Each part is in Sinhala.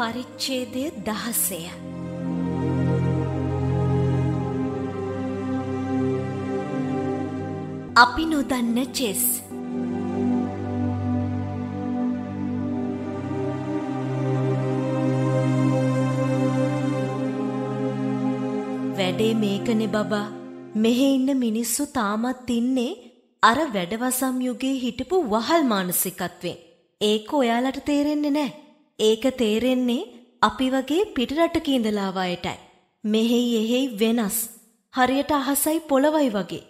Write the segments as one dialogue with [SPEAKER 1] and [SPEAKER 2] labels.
[SPEAKER 1] පරිච්ඡේදය දහසය. අපි නොදන්න චෙස්. වැඩේ මේකනෙ බබා මෙහෙ ඉන්න මිනිස්සු තාමත් ඉන්නේ අර වැඩවසම් යුගයේ හිටපු වහල් මානසිකත්වෙන්. ඒක ඔයාලට තේරෙන්නේ නෑ. ඒක තේරෙන්නේ අපි වගේ පිටරටක ඉඳලා වයටයි. මෙහෙයි එහෙයි වෙනස්. හරියට අහසයි පොළවයි වගේ.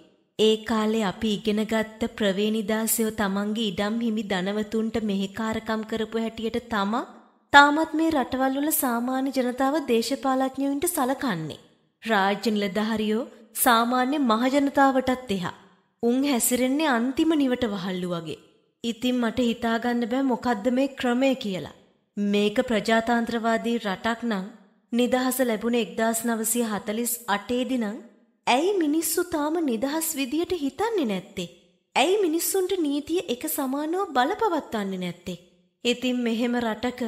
[SPEAKER 1] ඒ කාලේ අපි ඉගෙනගත්ත ප්‍රවේණිදාසයෝ තමන්ගේ ඉඩම් හිමි ධනවතුන්ට මෙහෙකාරකම් කරපු හැටියට තම තාමත් මේ රටවල් වල සාමාන්‍ය ජනතාව දේශපාලඥයන්ට සලකන්නේ. රාජ්‍ය නිලධාරියෝ සාමාන්‍ය මහජනතාවටත් එහා. උන් හැසිරෙන්නේ අන්තිම නිවට වහල්ලු වගේ. ඉතින් මට හිතාගන්න බෑ මොකද්ද මේ ක්‍රමය කියලා. මේක ප්‍රජාතන්ත්‍රවාදී රටක් නම් නිදහස ලැබුණ එක්දස් නවසය හතලිස් අටේදිනං ඇයි මිනිස්සු තාම නිදහස් විදියට හිතන්නේ නැත්තේ. ඇයි මිනිස්සුන්ට නීතිය එක සමානව බලපවත්වන්නේ නැත්තේ. ඉතින් මෙහෙම රටක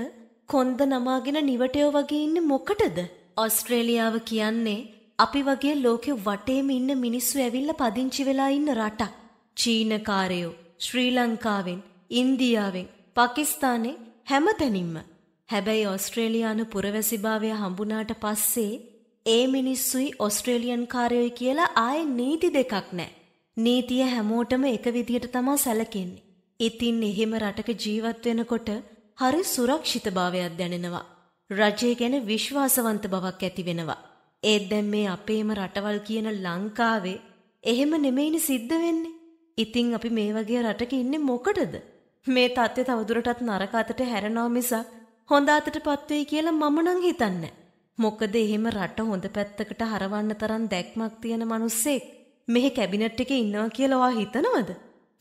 [SPEAKER 1] කොන්ද නමාගෙන නිවටයෝ වගේ ඉන්න මොකටද. ඔස්ට්‍රේලියාව කියන්නේ අපි වගේ ලෝකෙ වටේම ඉන්න මිනිස්සු ඇවිල්ල පදිංචි වෙලා ඉන්න රටක්. චීනකාරයෝ ශ්‍රී ලංකාවෙන් ඉන්දියාවෙන් පකිස්ථානේ හැම තැනින්ම. හැබැයි ඔස්ට්‍රේලියානු පුරවැසිභාවය හම්බුනාට පස්සේ ඒ මිනිස්සුයි ඔස්ට්‍රේලියන් කාරයොයි කියලා ආය නීති දෙකක් නෑ. නීතිය හැමෝටම එක විදිහට තමා සැලකෙන්නේ. ඉතින් එහෙම රටක ජීවත් වෙනකොට හරි සුරක්ෂිතභාවයක් දැනෙනවා. රජය ගැන විශ්වාසවන්ත බවක් ඇති වෙනවා. ඒත් දැන් මේ අපේම රටවල් කියන ලංකාවේ එහෙම නෙමෙයිනි සිද්ධ වෙන්නේ. ඉතින් අපි මේ වගේ රටක ඉන්නේ මොකටද? මේ තත්ත්වය තවදුරටත් නරක අතට හැරෙනවා මිසක් හොඳ අතටපත් වෙයි කියලා මම නම් හිතන්නේ මොකද එහෙම රට හොඳ පැත්තකට හරවන්න තරම් දැක්මක් තියෙන මිනිස්සෙක් මෙහි කැබිනට් එකේ ඉන්නවා කියලා ඔයා හිතනවද?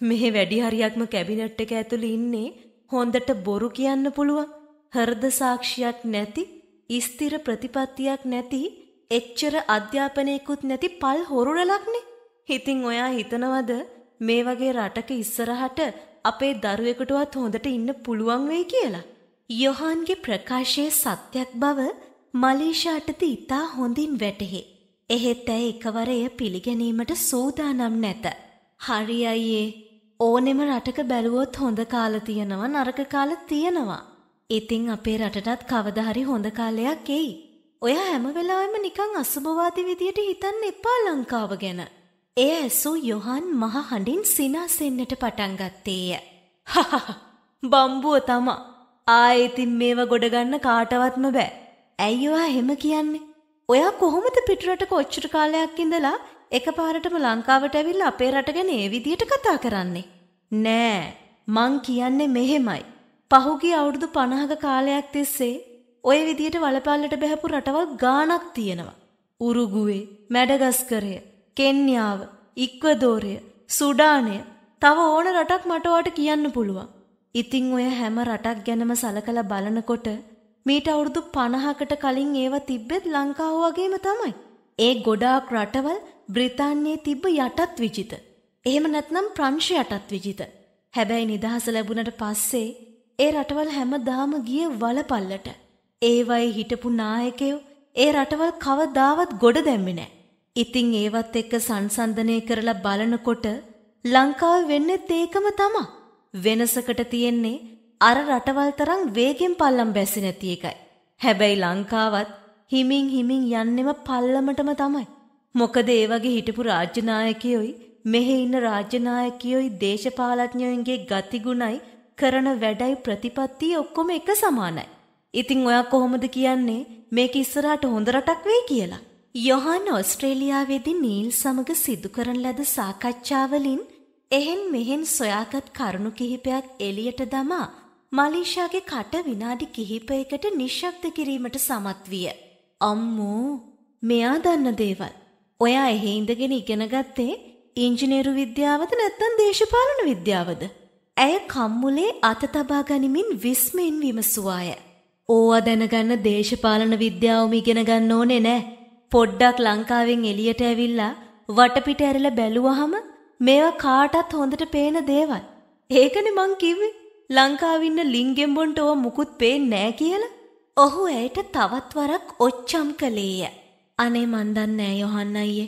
[SPEAKER 1] මෙහි වැඩි හරියක්ම කැබිනට් එක ඇතුළේ ඉන්නේ හොඳට බොරු කියන්න පුළුවන් හෘද සාක්ෂියක් නැති, ස්ථිර ප්‍රතිපත්තියක් නැති, එච්චර අධ්‍යාපනයකුත් නැති පල් හොරුණලක්නේ. ඉතින් ඔයා හිතනවද මේ වගේ රටක ඉස්සරහට අපේ දරුවෙකුටවත් හොඳට ඉන්න පුළුවන් වෙයි කියලා. යොහන්ගේ ප්‍රකාශයේ සත්‍යක් බව මලේෂාටද ඉතා හොඳින් වැටහි. එහෙත් ඇය එකවර එය පිළිගැනීමට සූදානම් නැත. හරි අයියේ ඕනෙම රටක බැලුවොත් හොඳ කාල තියෙනවා නරක කාල තියෙනවා. ඉතින් අපේ රටටත් කවදාහරි හොඳ කාලයක් එයි. ඔය හැම වෙලාවෙම නිකන් අසුභවාදී විදියට හිතන්න එපා ලංකාව ගැන. එය ඇසූ යොහන් මහ හඬින් සිනාසෙන්නට පටන් ගත්තේය. බම්බුව තමා. ආයෙතින් මේව ගොඩගන්න කාටවත්ම බෑ. ඇයි ඔයා එහෙම කියන්නේ? ඔයා කොහොමද පිටරට කොච්චර කාලයක් ඉඳලා එකපාරටම ලංකාවට ඇවිල්ලා අපේ රට ගැන ඒ විදියට කතා කරන්නේ? නෑ, මං කියන්නේ මෙහෙමයි. පහුගිය අවුරුදු 50ක කාලයක් තිස්සේ ඔය විදියට වලපල්ලට බහැපු රටවල් ගාණක් තියෙනවා. උරුගුවේ, මැඩගස්කරය, කෙන්යාව, ඉක්වදෝරය, සුඩානය තව ඕන රටක් මටවාට කියන්න පුළුවන්. ඉතිං ඔය හැම රටක් ගැනම සලකල බලනකොට මීට අවුරුදු පණහකට කලින් ඒව තිබ්බෙත් ලංකාව වගේම තමයි. ඒ ගොඩාක් රටවල් බ්‍රිතාන්‍යයේ තිබ්බ යටත් විජිත. එහෙම නැත්නම් ප්‍රංශ යටත් විජිත. හැබැයි නිදහස ලැබුණට පස්සේ ඒ රටවල් හැම දාම ගිය වලපල්ලට. ඒවයි හිටපු නායකයෝ ඒ රටවල් කවදාවත් ගොඩ දැම්මි නෑ. ඉතිං ඒවත් එක්ක සංසන්ධනය කරලා බලනකොට ලංකාව වෙන්නෙත් ඒකම තමා. වෙනසකට තියෙන්නේ අර රටවල් තරම් වේගෙන් පල්ලම් බැසි නැති එකයි. හැබැයි ලංකාවත් හිමින් හිමින් යන්නෙම පල්ලමටම තමයි. මොකද ඒ වගේ හිටපු රාජ්‍යනායකයොයි මෙහි ඉන්න රාජ්‍යනායකයොයි දේශපාලඥයන්ගේ ගතිගුණයි කරන වැඩයි ප්‍රතිපත්තිය ඔක්කොම එක සමානයි. ඉතින් ඔයා කොහොමද කියන්නේ මේක ඉස්සරහට හොඳ රටක් වෙයි කියලා? යොහන් ඔස්ට්‍රේලියාවේදී නීල් සමග සිදු කරන ලද සාකච්ඡාවලින් එහෙන් මෙහෙන් සොයාගත් කරුණු කිහිපයක් එළියට දමා මලීෂාගේ කට විනාඩි කිහිපයකට නිශ්ශබ්ද කිරීමට සමත් විය. අම්මෝ මෙයා දන්න දේවල්. ඔයා එහෙ ඉඳගෙන ඉගෙන ගත්තේ ඉංජිනේරු විද්‍යාවද නැත්නම් දේශපාලන විද්‍යාවද? ඇය කම්මුලේ අත තබා ගනිමින් විස්මෙන් විමසුවාය. ඕවා දැනගන්න දේශපාලන විද්‍යාවම ඉගෙන ගන්න ඕනේ නෑ. පොඩ්ඩක් ලංකාවෙන් එළියට ඇවිල්ලා වටපිට ඇරලා බැලුවහම මේවා කාටත් හොඳට පේන දේවල්. ඒකනේ මං කිව්වේ ලංකාවින්න ලිංගෙම්බොන්ට ඕව මුකුත් පේන්නේ නෑ කියලා. ඔහු ඇයට තවත් වරක් ඔච්චම් කළේය. අනේ මන් දන්නේ නෑ යොහන්න අයියේ.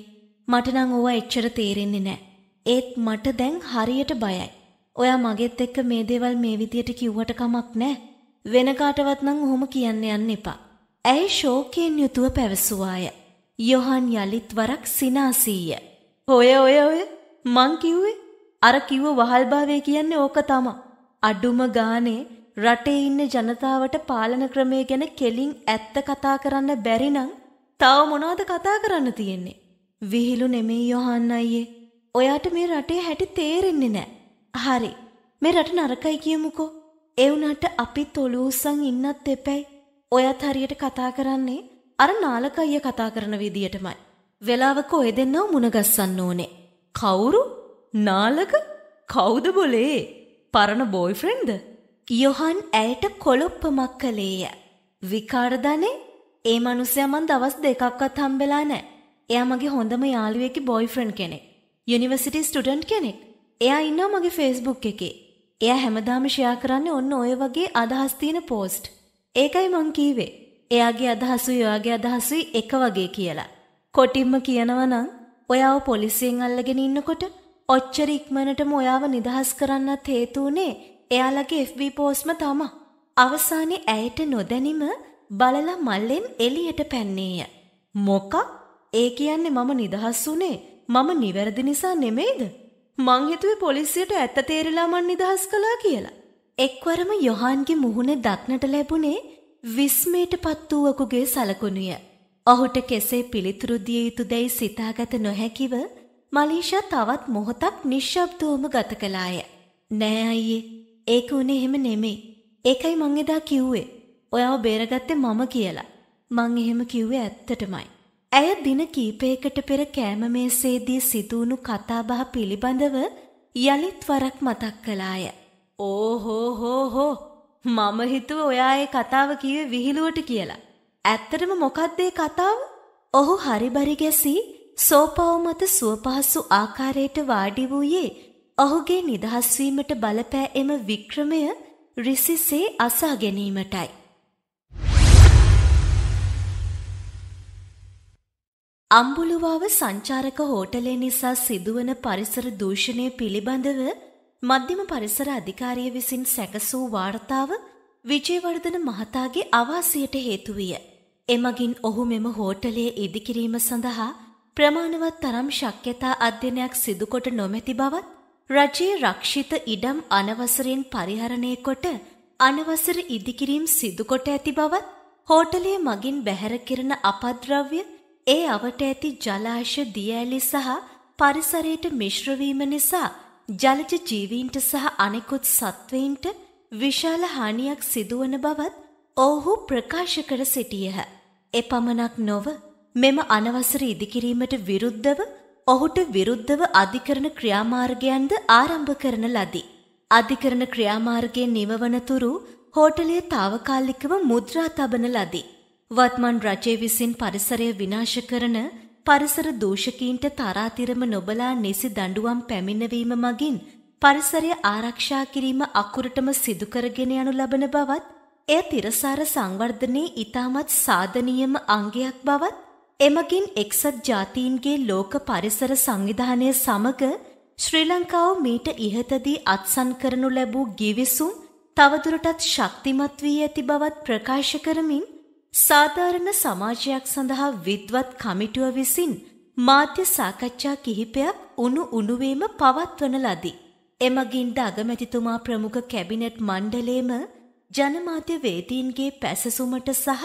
[SPEAKER 1] මට නම් ඕවා එච්චර තේරෙන්නේ නෑ. ඒත් මට දැන් හරියට බයයි. ඔයා මගෙත් එක්ක මේ දේවල් මේ විදියට කිව්වට කමක් නෑ. වෙන කාටවත් නම් ඔහොම කියන්න යන්න එපා. ඇයි ශෝකයෙන් යුතුව පැවසුවාය. යොහන් යලිත් වරක් සිනාසීය. ඔය ඔය ඔය මං කිව්වේ අර කිව්ව වහල්භාවය කියන්නේ ඕක තමා. අඩුම ගානේ රටේ ඉන්න ජනතාවට පාලන ක්‍රමය ගැන කෙලින් ඇත්ත කතා කරන්න බැරි නම් තව මොනවද කතා කරන්න තියෙන්නේ? විහිළු නෙමෙයි යොහන් අයියේ. ඔයාට මේ රටේ හැටි තේරෙන්නේ නැහැ. හරි. මේ රට නරකයි කියමුකෝ. ඒ වුණාට අපිත් ඔලූසන් ඉන්නත් එපැයි. ඔයත් හරියට කතා කරන්නේ අර නාලක අයියා කතා කරන විදියටමයි. වෙලාවක ඔය දෙන්නව මුණගස්සන්න ඕනේ. කවුරු? නාලක? කවුද බොලේ? පරණ බොයිෆ්‍රෙන්ඩ්ද? යොහන් ඇයට කොලොප්පමක් කළේය. විකාරදනේ ඒ මනුස්සයා මන් දවස් දෙකක්වත් හම්බෙලා නැහැ. එයා මගේ හොඳම යාළුවෙකි බොයිෆ්‍රෙන්ඩ් කෙනෙක්. යුනිවර්සිටි ස්ටුඩන්ට් කෙනෙක්. එයා ඉන්නවා මගේ ෆේස්බුක් එකේ. එයා හැමදාම ෂෙයා කරන්නේ ඔන්න ඔය වගේ අදහස් තියෙන පෝස්ට්. ඒකයි මං කීවේ. එයාගේ අදහසුයි ඔයාගේ අදහසුයි එක වගේ කියලා. කොටින්ම කියනවනම් ඔයාව පොලිසියෙන් අල්ලගෙන ඉන්නකොට ඔච්චර ඉක්මනටම ඔයාව නිදහස් කරන්නත් හේතු උනේ එයාලගේ FB පෝස්ම තමා. අවසානයේ ඇයට නොදැනිම බලලා මල්ලෙන් එළියට පැන්නේය. මොකක්? ඒ කියන්නේ මම නිදහස් උනේ මම නිවැරදි නිසා නෙමෙයිද? මං හිතුවේ පොලිසියට ඇත්ත තේරිලා මං නිදහස් කළා කියලා. එක්වරම යොහන්ගේ මුහුණේ දක්නට ලැබුණේ විස්මයට පත් වූවකුගේ සලකුණුය. ඔහුට කෙසේ පිළිතුරු දිය යුතු දැයි සිතාගත නොහැකිව මලීෂා තවත් මොහොතක් නිශ්ශබ්දවම ගත කළාය. නෑ අයියේ ඒක උනේ එහෙම නෙමේ. ඒකයි මං එදා කිව්වේ. ඔයාව බේරගත්තේ මම කියලා. මං එහෙම කිව්වේ ඇත්තටමයි. ඇය දින කීපයකට පෙර කෑම මේසේදී සිදුවුණු කතාබහ පිළිබඳව යලිත් වරක් මතක් කළාය. ඕ හෝ හෝ හෝ මම හිතුව ඔයා ඒ කතාව කිව්වේ විහිළුවට කියලා. ඇත්තටම මොකක්ද ඒ කතාව? ඔහු හරිබරි ගැසී සෝපාව මත සුවපහසු ආකාරයට වාඩි වූයේ ඔහුගේ නිදහස් වීමට බලපෑ එම වික්‍රමය රිසිසේ අසා ගැනීමටයි. අම්බුලුවාව සංචාරක හෝටලේ නිසා සිදුවන පරිසර දූෂණය පිළිබඳව මධ්‍යම පරිසර අධිකාරිය විසින් සැකසූ වාර්තාව විජයවර්ධන මහතාගේ අවාසියට හේතු විය. එමගින් ඔහු මෙම හෝටලයේ ඉදිකිරීම සඳහා ප්‍රමාණවත් තරම් ශක්්‍යතා අධ්‍යනයක් සිදුකොට නොමැති බවත් රජයේ රක්ෂිත ඉඩම් අනවසරෙන් පරිහරණය කොට අනවසර ඉදිකිරීම් සිදුකොට ඇති බවත් හෝටලයේ මගින් බැහැර කරන අපද්‍රව්‍ය ඒ අවට ඇති ජලාශ දියඇලි සහ පරිසරයට මිශ්‍රවීම නිසා ජලජ ජීවීන්ට සහ අනෙකුත් සත්වයින්ට විශාල හානියක් සිදුවන බවත් ඔවුහු ප්‍රකාශ කර සිටියහ. එපමණක් නොව මෙම අනවසර ඉදිකිරීමට විරුද්ධව ඔහුට විරුද්ධව අධිකරණ ක්‍රියාමාර්ගයන්ද ආරම්භ කරන ලදී. අධිකරණ ක්‍රියාමාර්ගයෙන් නිවවනතුරු හෝටලය తాවකාලිකව මුද්‍රා තබන ලදී. වත්මන් රජය විසින් පරිසරය විනාශ කරන පරිසර දූෂකීන්ට තරාතිරම නොබලා නිසි දඬුවම් පැමිණවීම මගින් පරිසරය ආරක්ෂා කිරීම අකුරටම සිදු කරගෙන යනු ලබන බවත් එය තිරසාර සංවර්ධනයේ ඊටමත් සාධනීයම අංගයක් බවත් එමගින් එක්සත් ජාතීන්ගේ ලෝක පරිසර සංවිධානය සමග ශ්‍රී ලංකාව මීට ඉහතදී අත්සන් කරනු ලැබූ ගිවිසුම් තවදුරටත් ශක්තිමත් වී ඇති බවත් ප්‍රකාශ කරමින් සාධාරණ සමාජයක් සඳහා විද්වත් කමිටුව විසින් මාධ්‍ය සාකච්ඡා කිහිපයක් උණු උණුවේම පවත්වන ලදි. එමගින්ද අගමැතිතුමා ප්‍රමුඛ කැබිනට් මණ්ඩලයේම ජනමාධ්‍ය වේදීන්ගේ පැසසුමට සහ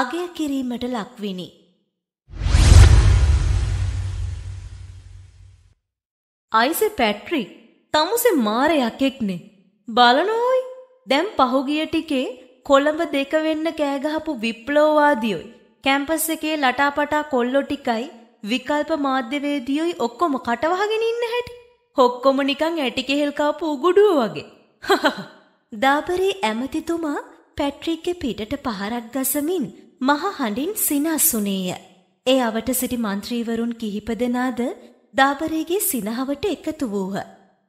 [SPEAKER 1] අගය කිරීමට ලක්විනි. අයිසෙ පැට්‍රික් තමුසෙ මාරයක් එක්නේ. බලනෝයි දැම් පහුගිය ටිකේ කොළඹ දෙක වෙන්න කෑගහපු විප්ලවවාදියොයි කැම්පස් එකේ ලටාපටා කොල්ලෝ ටිකයි විකල්ප මාධ්‍යවේදියොයි ඔක්කොම කටවහගෙන ඉන්න හැටි. හොක්කොම නිකන් ඇටි කෙහෙල් කාපු උගුඩුව වගේ. දාබරේ ඇමතිතුමා පැට්‍රික්ගේ පිටට පහරක් ගසමින් මහ හඬින් සිනහසුනේය. ඒ අවට සිටි මන්ත්‍රීවරුන් කිහිප දෙනාද දාබරේගේ සිනහවට එකතු වූහ.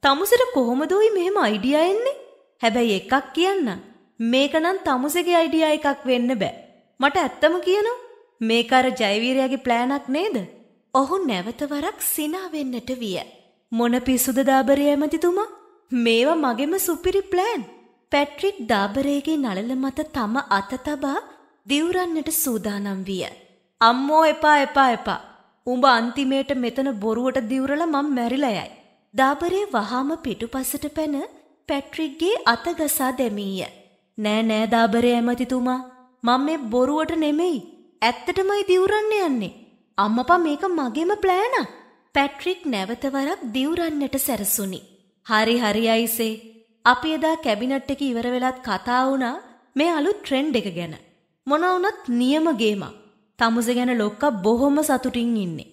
[SPEAKER 1] තමුසට කොහොමද ওই මෙහෙම අයිඩියා එන්නේ? හැබැයි එකක් කියන්නම්. මේකනම් තමුසෙගේ අයිඩියා එකක් වෙන්න බෑ. මට ඇත්තම කියනවා මේක අර ජයවීරයාගේ ප්ලෑනක් නේද? ඔහු නැවත වරක් සිනා වෙන්නට විය. මොන පිසුද දාබරේ ඇමතිතුමා? මේවා මගෙම සුපිරි ප්ලෑන්. පැට්‍රික් දාබරේගේ නළල මත තම අත තබා දිවුරන්නට සූදානම් විය. අම්මෝ එපා එපා එපා. උඹ අන්තිමේට මෙතන බොරුවට දිවුරලා මම මැරිලා යයි. දාබරේ වහාම පිටුපසට පැන පැට්‍රික්ගේ අත ගසා දැමීය. නෑ නෑ දාබරේ ඇමතිතුමා මම මේ බොරුවට නෙමෙයි ඇත්තටමයි දිවුරන්න යන්නේ අම්මපා මේක මගේම ප්ලෑන පැට්‍රික් නැවත වරක් දිවුරන්නට සැරසුනි හරි හරි අයිසේ අපි එදා කැබිනට් එක ඉවර වෙලත් කතා වුණා මේ අලුත් ට්‍රෙන්ඩ් එක ගැන මොන වුණත් නියම ගේමක් තමුසේ ගැන ලොක්කා බොහොම සතුටින් ඉන්නේ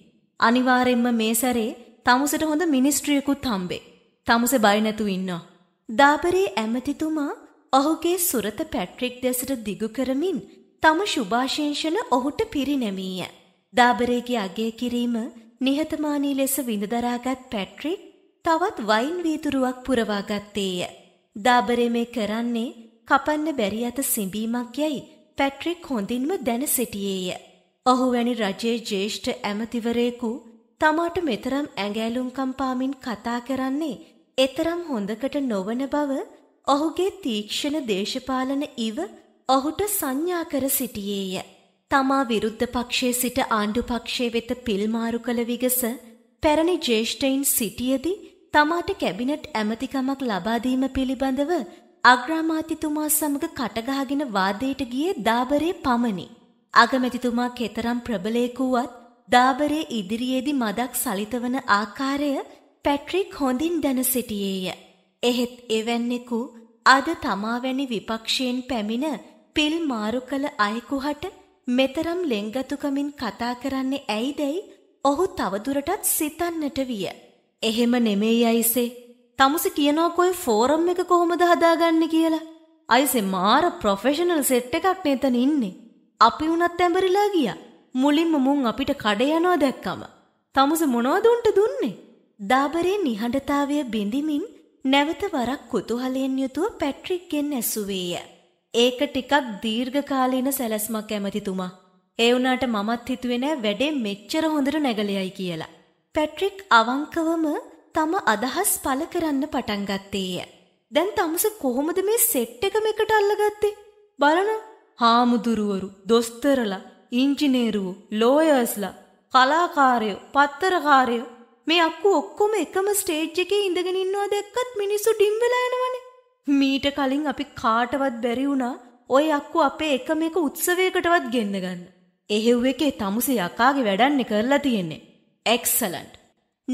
[SPEAKER 1] අනිවාර්යෙන්ම මේ සැරේ තමුසට හොඳ මිනිස්ට්‍රියකුත් හම්බේ තමුසේ බය නැතු ඉන්නවා දාපරේ ඇමතිතුමා ඔහුගේ සුරත පැට්‍රික් දෙසට දිගු කරමින් තම ශුභාශේෂණ ඔහුට පිරිනැමීය. දාබරේගේ අගය කිරීම නිහතමානී ලෙස විඳදරාගත් පැට්‍රික් තවත් වයින් වීතුරුවක් පුරවා ගත්තේය. දාබරේ මේ කරන්නේ කපන්න බැරි අත සිඹීමක් යයි පැට්‍රික් හොඳින්ම දැන සිටියේය. ඔහු වැනි රජයේ ජ්‍යෙෂ්ඨ ඇමතිවරයෙකු තමාට මෙතරම් ඇඟෑලුම්කම් පාමින් කතා කරන්නේ එතරම් හොඳකට නොවන බව ඔහුගේ තීක්ෂණ දේශපාලන ඉව ඔහුට සංඥා කර සිටියේය. තමා විරුද්ධ පක්ෂයේ සිට ආණ්ඩු පක්ෂය වෙත පිල්මාරු කළ විගස පැරණි ජේෂ්ඨයින් සිටියදී තමාට කැබිනට් ඇමතිකමක් ලබා දීම පිළිබඳව අග්‍රාමාත්‍යතුමා සමග කටගහගෙන වාදයට ගියේ දාබරේ පමණි. අගමැතිතුමා කෙතරම් ප්‍රබලයෙකු වුවත් දාබරේ ඉදිරියේදී මදක් සලිතවන ආකාරය පැට්‍රික් හොඳින් දැන සිටියේය. එහෙත් එවැන්නෙකු අද තමා වැනි විපක්ෂයෙන් පැමිණ පිල් මාරු කළ අයෙකුහට මෙතරම් ලෙංගතුකමින් කතා කරන්නේ ඇයිදැයි ඔහු තවදුරටත් සිතන්නට විය. එහෙම නෙමෙයි අයිසේ. තමුස කියනවා කොයි ෆෝරම් එක කොහොමද හදාගන්නේ කියලා. අයිසේ මාර ප්‍රොෆෙෂනල් සෙට් එකක් නේතන ඉන්නේ. අපි උනත් ඇඹරිලා ගියා. මුලින්ම මුන් අපිට කඩ යනවා දැක්කම. තමුස මොනවද උන්ට දුන්නේ? දාබරේ නිහඬතාවය බිඳිමින් නැවත වරක් කුතුහලයෙන් යුතුව පැට්‍රික්ගෙන් ඇසුවේය. ඒක ටිකක් දීර්ඝකාලීන සැලැස්මක් ඇමතිතුමා. ඒ වුණාට මමත් හිතුවේ නෑ වැඩේ මෙච්චර හොඳට නැගලෙයි කියලා. පැට්‍රික් අවංකවම තම අදහස් පළ කරන්න පටන් ගත්තේය. දැන් තමුස කොහොමද මේ සෙට් එක මේකට අල්ලගත්තේ? බලන හාමුදුරුවරු, දොස්තරලා, ඉංජිනේරුවෝ, ලෝයර්ස්ලා, කලාකාරයෝ, පත්තරකාරයෝ මේ අක්කු ඔක්කොම එකම ස්ටේජ් එකේ ඉඳගෙන ඉන්නවා දැක්කත් මිනිස්සු ඩිම් වෙලා යනවනේ. මීට කලින් අපි කාටවත් බැරි වුණා ওই අක්කු අපේ එකම එක උත්සවයකටවත් ගෙන්න ගන්න. එහෙව් එකේ තමුසේ යකාගේ වැඩන්නේ කරලා තියෙන්නේ. එක්සලන්ට්.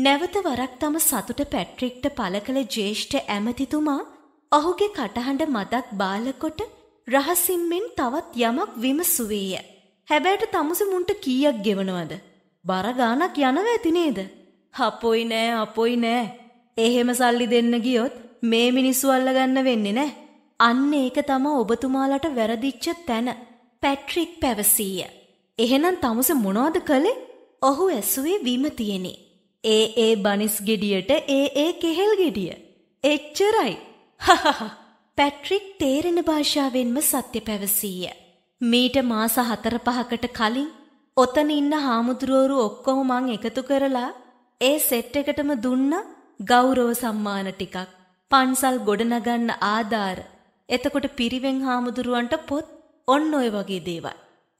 [SPEAKER 1] නැවත වරක් තම සතුට පැට්‍රික්ට පළ කළ ජ්‍යෙෂ්ඨ ඇමතිතුමා ඔහුගේ කටහඬ මදක් බාලකොට රහසින්මෙන් තවත් යමක් විමසුවේය. හැබැයිට තමුසි මුන්ට කීයක් ගෙවනවද? බර ගානක් යනව ඇති නේද? හපොයි නෑ අපොයි නෑ. එහෙම සල්ලි දෙන්න ගියොත් මේ මිනිස්සු අල්ලගන්න වෙන්නේ නෑ. අන්න ඒක තම ඔබතුමාලට වැරදිච්ච තැන. පැට්‍රික් පැවසීය. එහෙනම් තමුස මොනවද කළේ? ඔහු ඇසුවේ විමතියෙනි. ඒ ඒ බනිස් ගෙඩියට ඒ ඒ කෙහෙල් ගෙඩිය. එච්චරයි. හහහ. පැට්‍රික් තේරෙන භාෂාවෙන්ම සත්‍ය පැවසීය. මීට මාස හතර පහකට කලින් ඔතන ඉන්න හාමුදුරුවරු ඔක්කොම මං එකතු කරලා ඒ සෙට් එකටම දුන්න ගෞරව සම්මාන ටිකක් පන්සල් ගොඩනගන්න ආධාර එතකොට පිරිවෙන් හාමුදුරුවන්ට පොත් ඔන්න ඔය වගේ දේවල්.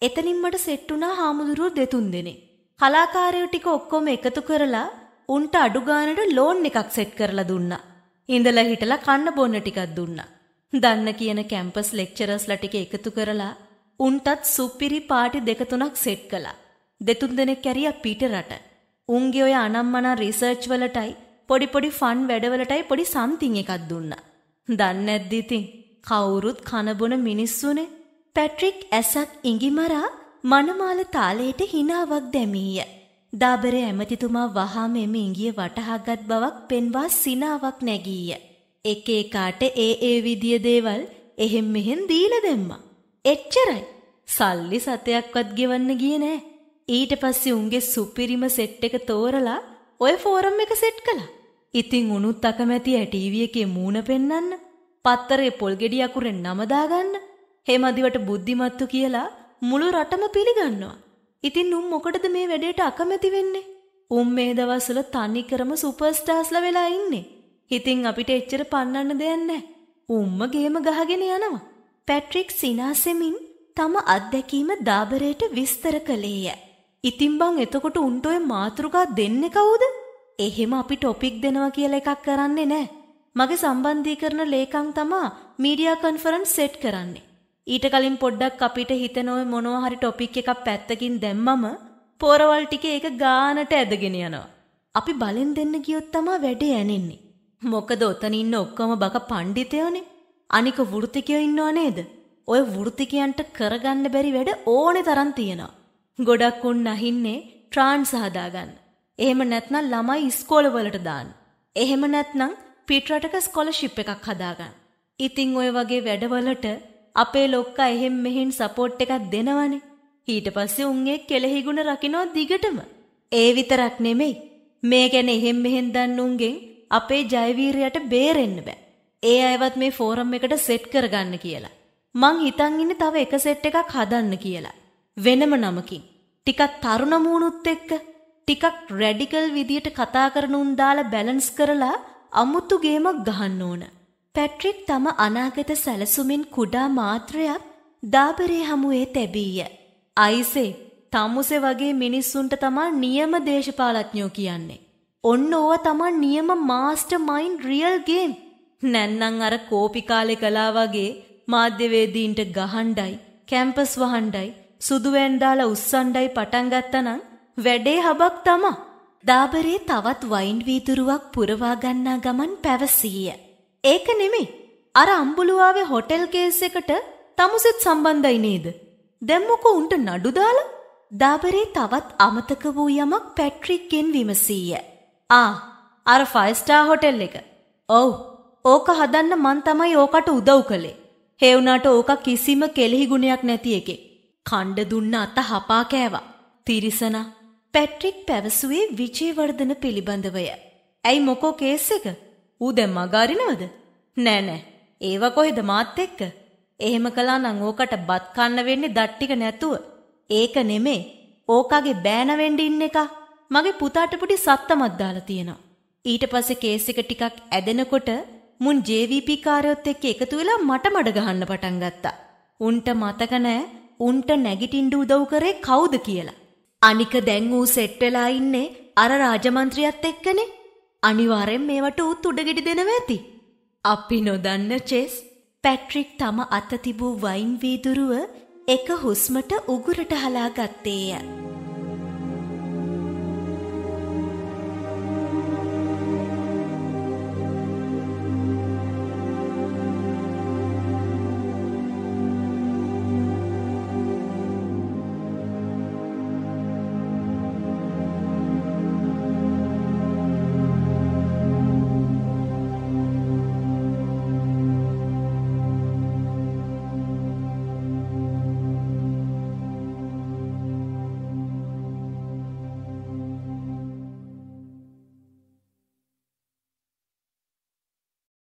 [SPEAKER 1] එතනින් මට සෙට් වුණා හාමුදුරුවෝ දෙතුන් දෙනෙක්. කලාකාරයෝ ටික ඔක්කොම එකතු කරලා උන්ට අඩු ගානට ලෝන් එකක් සෙට් කරලා දුන්නා. ඉඳලා හිටලා කන්න බොන්න ටිකක් දුන්නා. දන්න කියන කැම්පස් ලෙක්චරස්ලා ටික එකතු කරලා උන්ටත් සුපිරි පාටි දෙක තුනක් සෙට් කළා. දෙතුන් දෙනෙක් කැරියා පිටරට. උන්ගේ ඔය අනම්මනා රිසර්ච් වලටයි පොඩි පොඩි ෆන් වැඩවලටයි පොඩි සම්තිං එකක් දුන්නා. දන්නේ නැද්ද ඉතින්? කවුරුත් කනබොන මිනිස්සුනේ. පැට්‍රික් ඇසක් ඉඟිමරා මනමාල තාලයට හිනාවක් දැමීය. දාබර ඇමතිතුමා වහාම එම ඉංගිය වටහාගත් බවක් පෙන්වා සිනාවක් නැගීය. එක එකාට ඒ ඒ විදිය දේවල් එහෙම් මෙහෙන් දීලා දෙම්මා. එච්චරයි. සල්ලි සතයක්වත් ගෙවන්න ගියේ නෑ. ඊට පස්සේ උන්ගේ සුපිරිම සෙට් එක තෝරලා ඔය ෆෝරම් එක සෙට් කළා. ඉතින් උනුත් අකමැති ඇටීවී එකේ මූණ පෙන්නන්න, පත්තරේ පොල් ගෙඩි අකුරෙන් නම දාගන්න, හේමදිවට බුද්ධිමත්තු කියලා මුළු රටම පිළිගන්නවා. ඉතින් උන් මොකටද මේ වැඩේට අකමැති වෙන්නේ? උන් මේ දවස්වල තනිකරම සුපර්ස්ටාර්ස්ලා වෙලා ඉන්නේ. ඉතින් අපිට එච්චර පන්නන්න දෙයක් නැහැ. උම්ම ගේම ගහගෙන යනවා. පැට්‍රික් සිනාසෙමින් තම අත්දැකීම දාබරයට විස්තර කළේය. ඉතින් බං එතකොට උන්ට ඔය මාතෘකා දෙන්නේ කවුද? එහෙම අපි ටොපික් දෙනවා කියලා එකක් කරන්නේ නැහැ. මගේ සම්බන්ධීකරණ ලේකම් තමා මීඩියා කොන්ෆරන්ස් සෙට් කරන්නේ. ඊට කලින් පොඩ්ඩක් අපිට හිතන ඔය මොනවා හරි ටොපික් එකක් පැත්තකින් දැම්මම පොරවල් ටික ඒක ගානට ඇදගෙන යනවා. අපි බලෙන් දෙන්න ගියොත් තමා වැඩේ ඇනෙන්නේ. මොකද ඔතන ඉන්න ඔක්කොම බක පඬිතයෝනේ. අනික වෘත්තිකයෝ ඉන්නව නේද? ඔය වෘත්තිකයන්ට කරගන්න බැරි වැඩ ඕනේ තරම් තියෙනවා. ගොඩක් උන් අහින්නේ ට්‍රාන්ස් හදාගන්න. එහෙම නැත්නම් ළමයි ඉස්කෝලවලට දාන්න. එහෙම නැත්නම් පිටරටක ස්කොලර්ෂිප් එකක් හදාගන්න. ඉතින් ඔය වගේ වැඩවලට අපේ ලොක්කා එහෙම් මෙහෙන් සපෝට් එකක් දෙනවනේ. ඊට පස්සේ උන්ගේ කෙලෙහිගුණ රකින්නවා දිගටම. ඒ විතරක් නෙමෙයි. මේ ගැන එහෙම් මෙහෙන් දන්න උන්ගෙන් අපේ ජයවීරයට බේරෙන්න බෑ. ඒ අයවත් මේ ෆෝරම් එකට සෙට් කරගන්න කියලා. මං හිතන් ඉන්නේ තව එක සෙට් එකක් හදන්න කියලා. වෙනම නමකින් ටිකක් තරුණ මූණුත් එක්ක ටිකක් රැඩිකල් විදියට කතා කරන උන් දාලා බැලන්ස් කරලා අමුතු ගේමක් ගහන්න ඕන. පැට්‍රික් තම අනාගත සැලසුමින් කුඩා මාත්‍රයක් දාබරේ හමුවේ තැබීය. අයිසේ තමුසේ වගේ මිනිස්සුන්ට තමා නියම දේශපාලඥයෝ කියන්නේ. ඔන්න ඕව තමා නියම මාස්ටර් මයින්ඩ් රියල් ගේම්. නැන්නම් අර කෝපි කාලේ කලා වගේ මාධ්‍යවේදීන්ට ගහණ්ඩයි කැම්පස් වහණ්ඩයි සුදුවැන් දාලා උස්සන්ඩයි පටන් ගත්තනම් වැඩේ හබක් තමා. දාබරේ තවත් වයින් වීදුරුවක් පුරවා ගන්නා ගමන් පැවසීය. ඒක නෙමෙයි. අර අම්බුලුවාවේ හොටෙල් කේස් එකට තමුසෙත් සම්බන්ධයි නේද? දැන් මොකෝ උන්ට නඩු දාලා? දාබරේ තවත් අමතක වූ යමක් පැට්‍රික්ගෙන් විමසීය. ආ, අර 5 star හොටෙල් එක. ඔව්. ඕක හදන්න මං තමයි ඕකට උදව් කළේ. හේ වුණාට ඕක කිසිම කෙලිහි ගුණයක් නැති එකෙක්. කණ්ඩ දුන්න අත හපා කෑවා. තිරිසන පැට්‍රික් පැවසුවේ විජේවර්ධන පිළිබඳවය. ඇයි මොකෝ කේස් එක? ඌ දැන් මගාරිනවද? නෑ නෑ. ඒව කොහෙද මාත් එක්ක? එහෙම කළා නම් ඕකට බත් කන්න වෙන්නේ දත් ටික නැතුව. ඒක නෙමේ. ඕකගේ බෑන වෙන්න ඉන්න එක. මගේ පුතාට පුටි සත්තමක් දාලා තියෙනවා. ඊට පස්සේ කේස් එක ටිකක් ඇදෙනකොට මුන් JVP කාර්යොත් එක්ක එකතු වෙලා මට මඩ ගහන්න පටන් ගත්තා. උන්ට මතක නෑ උන්ට නැගිටින්ඩ උදව් කරේ කවුද කියලා. අනික දැන් ඌ සෙට් වෙලා ඉන්නේ අර රාජමන්ත්‍රියත් එක්කනේ. අනිවාර්යෙන් මේවට ඌත් උඩගෙඩි දෙනව ඇති. අපි නොදන්න චෙස් පැට්‍රික් තම අත තිබූ වයින් වීදුරුව එක හුස්මට උගුරට හලා ගත්තේය.